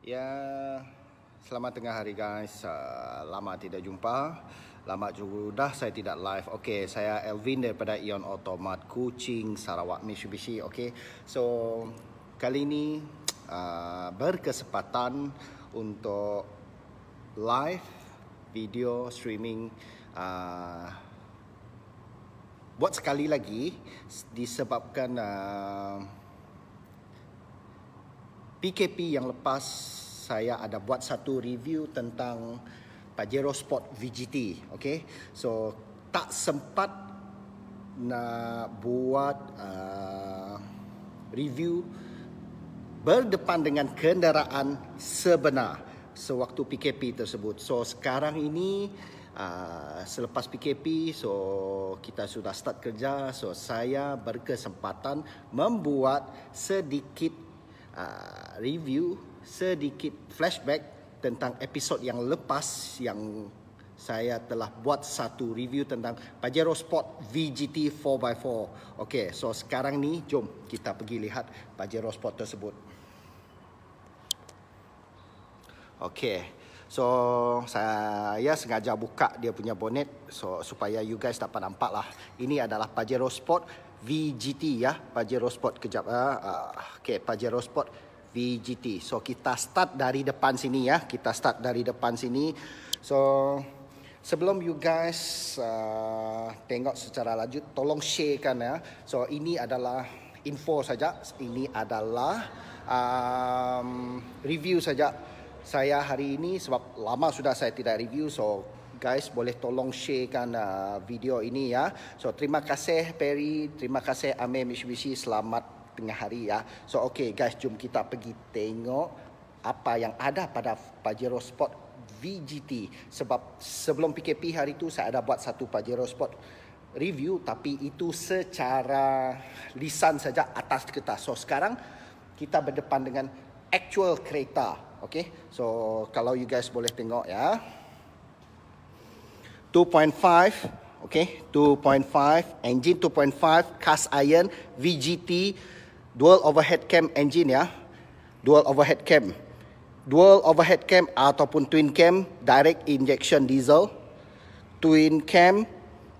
Ya, selamat tengah hari guys. Uh, lama tidak jumpa. Lama juga dah saya tidak live. Okey, saya Elvin daripada Ion Automat Kuching Sarawak Mitsubishi. Okey. So, kali ini uh, berkesempatan untuk live video streaming uh, buat sekali lagi disebabkan uh, PKP yang lepas saya ada buat satu review tentang Pajero Sport VGT okay? so tak sempat nak buat uh, review berdepan dengan kenderaan sebenar sewaktu PKP tersebut so sekarang ini uh, selepas PKP so kita sudah start kerja so saya berkesempatan membuat sedikit Uh, review sedikit flashback tentang episod yang lepas yang saya telah buat satu review tentang Pajero Sport VGT 4x4. Okey, so sekarang ni jom kita pergi lihat Pajero Sport tersebut. Okey. So saya sengaja buka dia punya bonnet so supaya you guys dapat nampak lah. Ini adalah Pajero Sport VGT ya Pajero Sport kejap ya. Uh, okay Pajero Sport VGT. So kita start dari depan sini ya. Kita start dari depan sini. So sebelum you guys uh, tengok secara lanjut tolong share kan ya. So ini adalah info saja. Ini adalah um, review saja. Saya hari ini sebab lama sudah saya tidak review so guys boleh tolong sharekan uh, video ini ya. So terima kasih Perry, terima kasih Ame Mitsubishi, selamat tengah hari ya. So okay guys, jom kita pergi tengok apa yang ada pada Pajero Sport VGT. Sebab sebelum PKP hari itu saya ada buat satu Pajero Sport review tapi itu secara lisan saja atas kertas. So sekarang kita berdepan dengan actual kereta. Okay, so kalau you guys boleh tengok ya. Yeah. 2.5 okay 2.5 engine 2.5 cast iron VGT dual overhead cam engine ya dual overhead cam dual overhead cam ataupun twin cam direct injection diesel twin cam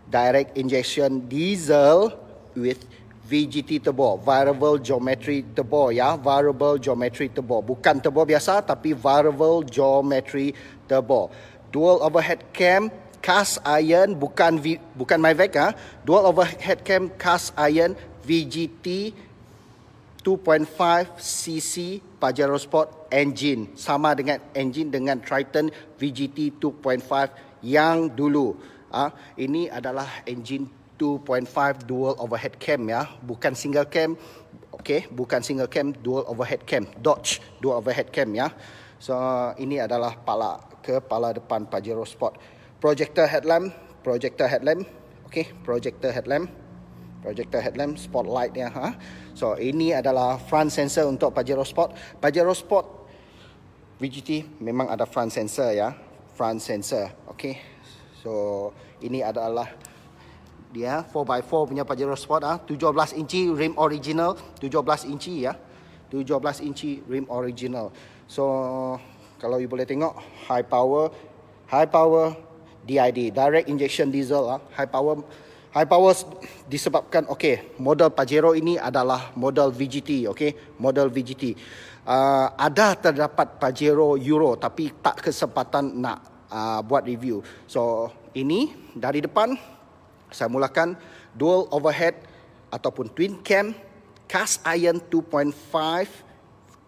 direct injection diesel with VGT turbo, variable geometry turbo ya, variable geometry turbo. Bukan turbo biasa tapi variable geometry turbo. Dual overhead cam cast iron bukan v, bukan Mavic ah dual overhead cam cast iron VGT 2.5 cc Pajero Sport engine sama dengan engine dengan Triton VGT 2.5 yang dulu ah ini adalah engine 2.5 dual overhead cam ya bukan single cam okey bukan single cam dual overhead cam Dodge dual overhead cam ya so ini adalah pala kepala depan Pajero Sport projector headlamp, projector headlamp, okay, projector headlamp, projector headlamp, spotlight dia, ha. So ini adalah front sensor untuk Pajero Sport. Pajero Sport VGT memang ada front sensor ya, front sensor, okay. So ini adalah dia 4x4 punya Pajero Sport ah, ha. 17 inci rim original, 17 inci ya. 17 inci rim original. So kalau you boleh tengok high power high power DID direct injection diesel ah high power high power disebabkan okey model Pajero ini adalah model VGT okey model VGT uh, ah, ada terdapat Pajero Euro tapi tak kesempatan nak uh, buat review so ini dari depan saya mulakan dual overhead ataupun twin cam cast iron 2.5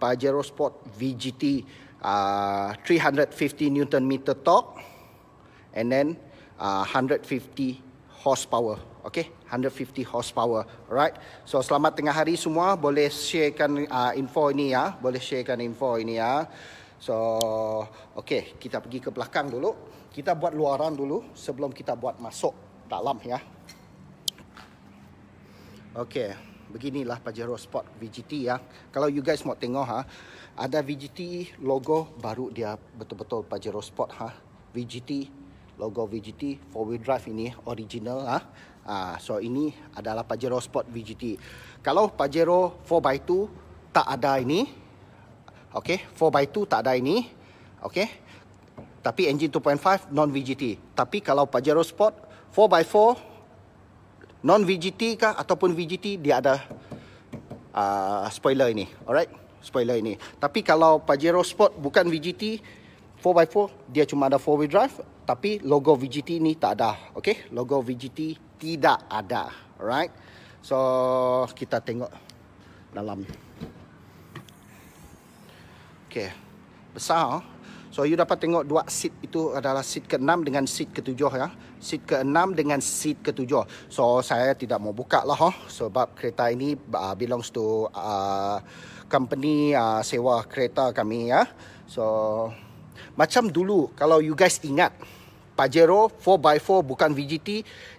Pajero Sport VGT uh, 350 Newton meter torque and then uh, 150 horsepower. Okay, 150 horsepower. Alright, so selamat tengah hari semua. Boleh sharekan uh, info ini ya. Boleh sharekan info ini ya. So, okay, kita pergi ke belakang dulu. Kita buat luaran dulu sebelum kita buat masuk dalam ya. Okay, beginilah Pajero Sport VGT ya. Kalau you guys mau tengok ha, ada VGT logo baru dia betul-betul Pajero Sport ha. VGT logo VGT Four wheel drive ini original ah. Ah so ini adalah Pajero Sport VGT. Kalau Pajero 4x2 tak ada ini. Okey, 4x2 tak ada ini. Okey. Tapi engine 2.5 non VGT. Tapi kalau Pajero Sport 4x4 non VGT ke ataupun VGT dia ada uh, spoiler ini. Alright, spoiler ini. Tapi kalau Pajero Sport bukan VGT 4x4 dia cuma ada 4 wheel drive tapi logo VGT ni tak ada. Okay, logo VGT tidak ada. Alright, so kita tengok dalam. Okay, besar. Oh. So you dapat tengok dua seat itu adalah seat ke-6 dengan seat ke-7 ya. Seat ke-6 dengan seat ke-7. So saya tidak mau buka lah oh. sebab kereta ini uh, belongs to uh, company uh, sewa kereta kami ya. So... Macam dulu kalau you guys ingat Pajero 4x4 bukan VGT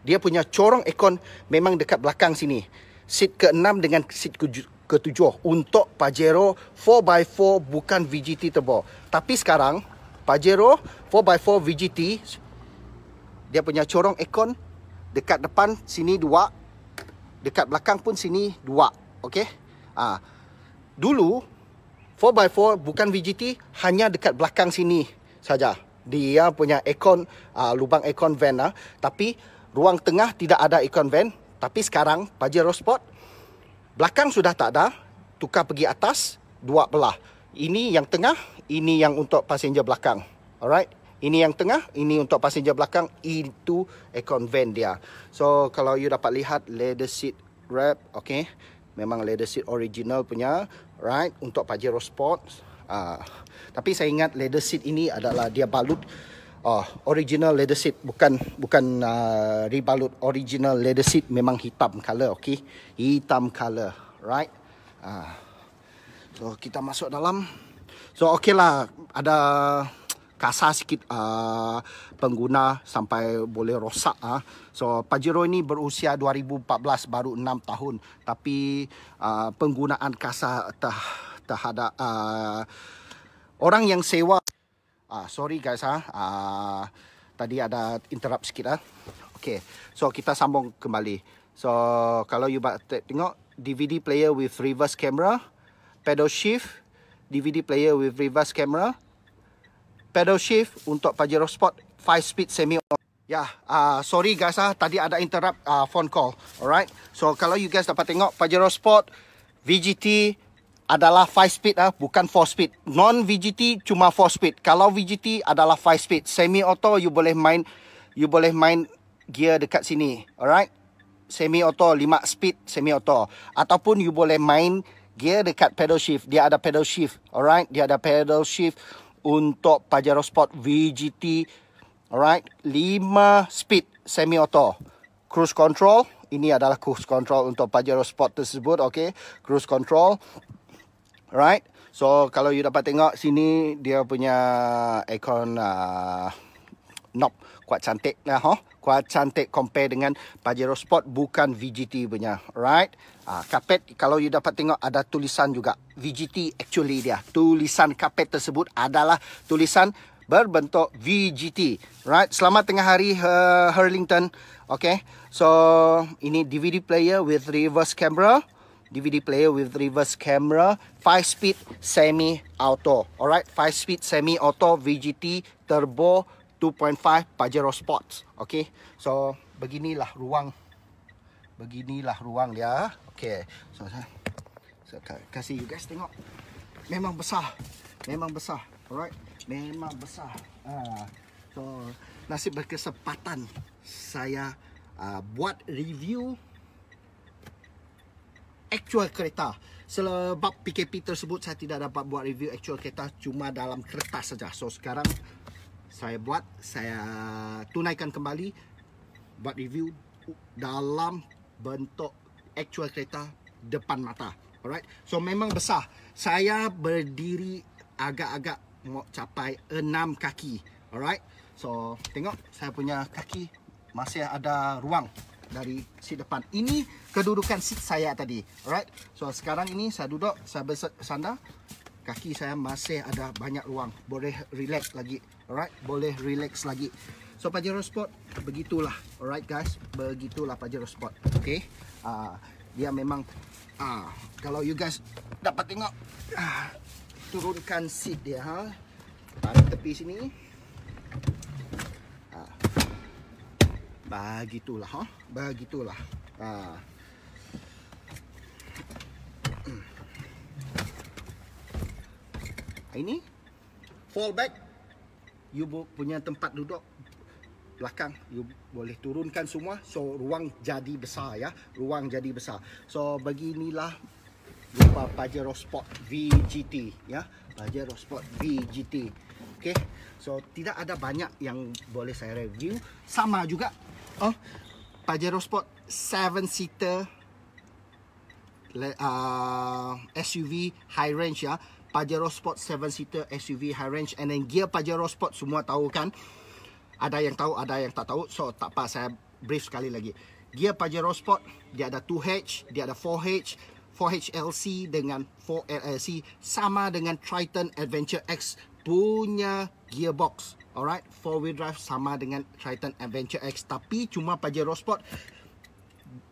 Dia punya corong aircon memang dekat belakang sini Seat ke-6 dengan seat ke-7 Untuk Pajero 4x4 bukan VGT turbo Tapi sekarang Pajero 4x4 VGT Dia punya corong aircon Dekat depan sini dua, Dekat belakang pun sini dua, Okay ha. Ah, dulu 4x4 bukan VGT hanya dekat belakang sini saja dia punya aircon uh, lubang aircon vent lah. tapi ruang tengah tidak ada aircon vent tapi sekarang Pajero Sport belakang sudah tak ada tukar pergi atas dua belah ini yang tengah ini yang untuk passenger belakang alright ini yang tengah ini untuk passenger belakang itu aircon vent dia so kalau you dapat lihat leather seat wrap okay memang leather seat original punya right untuk Pajero Sport uh, ah, tapi saya ingat leather seat ini adalah dia balut uh, original leather seat bukan bukan uh, rebalut original leather seat memang hitam color okey hitam color right uh, so kita masuk dalam so okeylah ada kasar sikit uh, pengguna sampai boleh rosak ah. Uh. So Pajero ini berusia 2014 baru 6 tahun tapi uh, penggunaan kasar tah, ada uh, orang yang sewa ah uh, sorry guys ah. Uh. Uh, tadi ada interrupt sikit ah. Uh. Okay. So kita sambung kembali. So kalau you tengok DVD player with reverse camera, pedal shift, DVD player with reverse camera, pedal shift untuk Pajero Sport 5 speed semi auto. Ya, yeah, uh, sorry guys ah, tadi ada interrupt uh, phone call. Alright. So kalau you guys dapat tengok Pajero Sport VGT adalah 5 speed ah, bukan 4 speed. Non VGT cuma 4 speed. Kalau VGT adalah 5 speed semi auto you boleh main you boleh main gear dekat sini. Alright. Semi auto 5 speed semi auto ataupun you boleh main gear dekat pedal shift. Dia ada pedal shift. Alright, dia ada pedal shift untuk Pajero Sport VGT. Alright, 5 speed semi auto cruise control. Ini adalah cruise control untuk Pajero Sport tersebut, okey. Cruise control. Alright. So kalau you dapat tengok sini dia punya aircon uh, nop kuat cantik lah ha? kuat cantik compare dengan Pajero Sport bukan VGT punya right ah kapet kalau you dapat tengok ada tulisan juga VGT actually dia tulisan kapet tersebut adalah tulisan berbentuk VGT right selamat tengah hari uh, Hurlington okay so ini DVD player with reverse camera DVD player with reverse camera 5 speed semi auto alright 5 speed semi auto VGT turbo 2.5 Pajero Sports. Okay. So, beginilah ruang. Beginilah ruang dia. Okay. So, saya so, kasih you guys tengok. Memang besar. Memang besar. Alright. Memang besar. Uh, so, nasib berkesempatan saya uh, buat review actual kereta. Sebab PKP tersebut saya tidak dapat buat review actual kereta cuma dalam kertas saja. So sekarang saya buat saya tunaikan kembali buat review dalam bentuk actual kereta depan mata alright so memang besar saya berdiri agak-agak nak capai enam kaki alright so tengok saya punya kaki masih ada ruang dari seat depan ini kedudukan seat saya tadi alright so sekarang ini saya duduk saya bersandar kaki saya masih ada banyak ruang boleh relax lagi alright boleh relax lagi so Pajero Sport begitulah alright guys begitulah Pajero Sport ok uh, dia memang uh, kalau you guys dapat tengok uh, turunkan seat dia ha? Huh? tepi sini uh, begitulah Huh? Ha? begitulah uh, ini fallback, you you punya tempat duduk belakang you boleh turunkan semua so ruang jadi besar ya ruang jadi besar so beginilah lupa Pajero Sport VGT ya Pajero Sport VGT Okay, so tidak ada banyak yang boleh saya review sama juga oh Pajero Sport 7 seater uh, ah, SUV high range ya Pajero Sport 7-seater SUV high range and then gear Pajero Sport semua tahu kan ada yang tahu ada yang tak tahu so tak apa saya brief sekali lagi gear Pajero Sport dia ada 2H dia ada 4H 4HLC dengan 4LLC sama dengan Triton Adventure X punya gearbox Alright, 4 wheel drive sama dengan Triton Adventure X tapi cuma Pajero Sport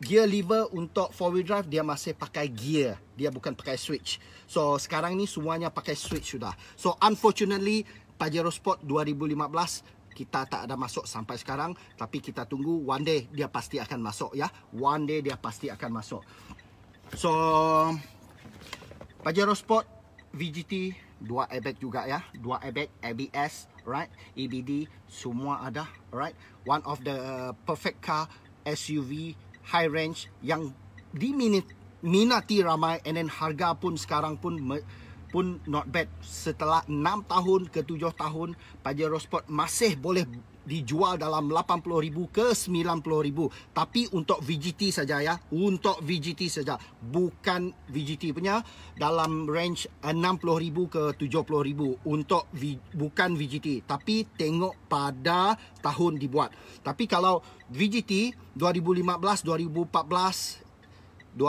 gear lever untuk four wheel drive dia masih pakai gear dia bukan pakai switch so sekarang ni semuanya pakai switch sudah so unfortunately Pajero Sport 2015 kita tak ada masuk sampai sekarang tapi kita tunggu one day dia pasti akan masuk ya one day dia pasti akan masuk so Pajero Sport VGT dua airbag juga ya dua airbag ABS right EBD semua ada right one of the uh, perfect car SUV high range yang diminati ramai and then harga pun sekarang pun pun not bad setelah 6 tahun ke 7 tahun Pajero Sport masih boleh dijual dalam 80000 ke 90000 tapi untuk VGT saja ya untuk VGT saja bukan VGT punya dalam range 60000 ke 70000 untuk v, bukan VGT tapi tengok pada tahun dibuat tapi kalau VGT 2015 2014 2016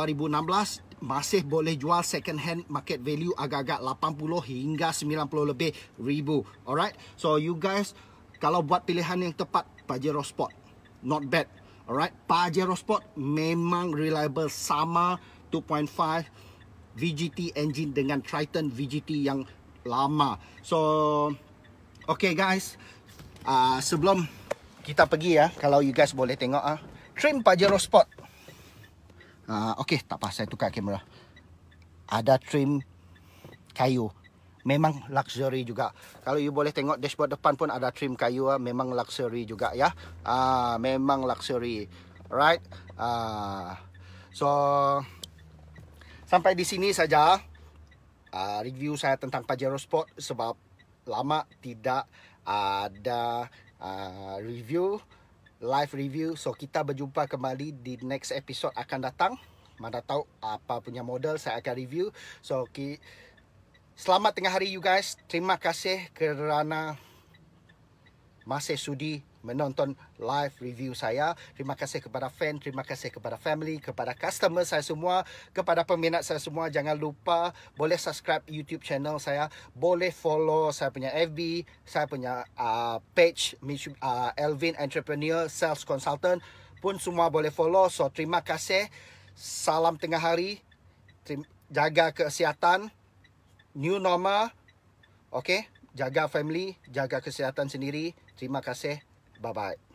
masih boleh jual second hand market value agak-agak 80 hingga 90 lebih ribu alright so you guys kalau buat pilihan yang tepat Pajero Sport not bad alright Pajero Sport memang reliable sama 2.5 VGT engine dengan Triton VGT yang lama so okay guys uh, sebelum kita pergi ya kalau you guys boleh tengok ah uh, trim Pajero Sport uh, okay tak apa saya tukar kamera ada trim kayu memang luxury juga. Kalau you boleh tengok dashboard depan pun ada trim kayu ah, memang luxury juga ya. Ah, memang luxury. Right? Ah. So sampai di sini saja ah, review saya tentang Pajero Sport sebab lama tidak ada ah, review live review. So kita berjumpa kembali di next episode akan datang. Mana tahu apa punya model saya akan review. So kita Selamat tengah hari you guys. Terima kasih kerana masih sudi menonton live review saya. Terima kasih kepada fan, terima kasih kepada family, kepada customer saya semua, kepada peminat saya semua. Jangan lupa boleh subscribe YouTube channel saya, boleh follow saya punya FB, saya punya uh, page uh, Elvin Entrepreneur Sales Consultant pun semua boleh follow. So terima kasih. Salam tengah hari. Terima, jaga kesihatan new normal. Okay. Jaga family. Jaga kesihatan sendiri. Terima kasih. Bye-bye.